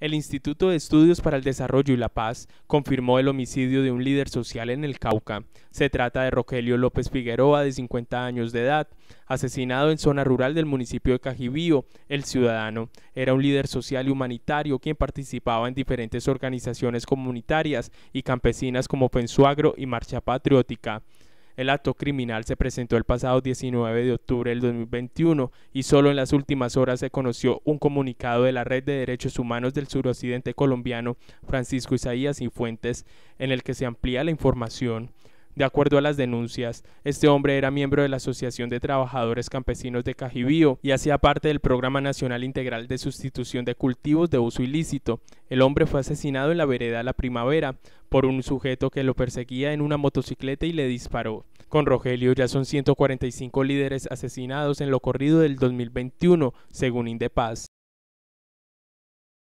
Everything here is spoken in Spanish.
El Instituto de Estudios para el Desarrollo y la Paz confirmó el homicidio de un líder social en el Cauca. Se trata de Rogelio López Figueroa, de 50 años de edad, asesinado en zona rural del municipio de Cajibío. El ciudadano era un líder social y humanitario quien participaba en diferentes organizaciones comunitarias y campesinas como Pensuagro y Marcha Patriótica. El acto criminal se presentó el pasado 19 de octubre del 2021 y solo en las últimas horas se conoció un comunicado de la Red de Derechos Humanos del Suroccidente Colombiano, Francisco Isaías y Fuentes, en el que se amplía la información. De acuerdo a las denuncias, este hombre era miembro de la Asociación de Trabajadores Campesinos de Cajibío y hacía parte del Programa Nacional Integral de Sustitución de Cultivos de Uso Ilícito. El hombre fue asesinado en la vereda La Primavera por un sujeto que lo perseguía en una motocicleta y le disparó. Con Rogelio ya son 145 líderes asesinados en lo corrido del 2021, según Indepaz.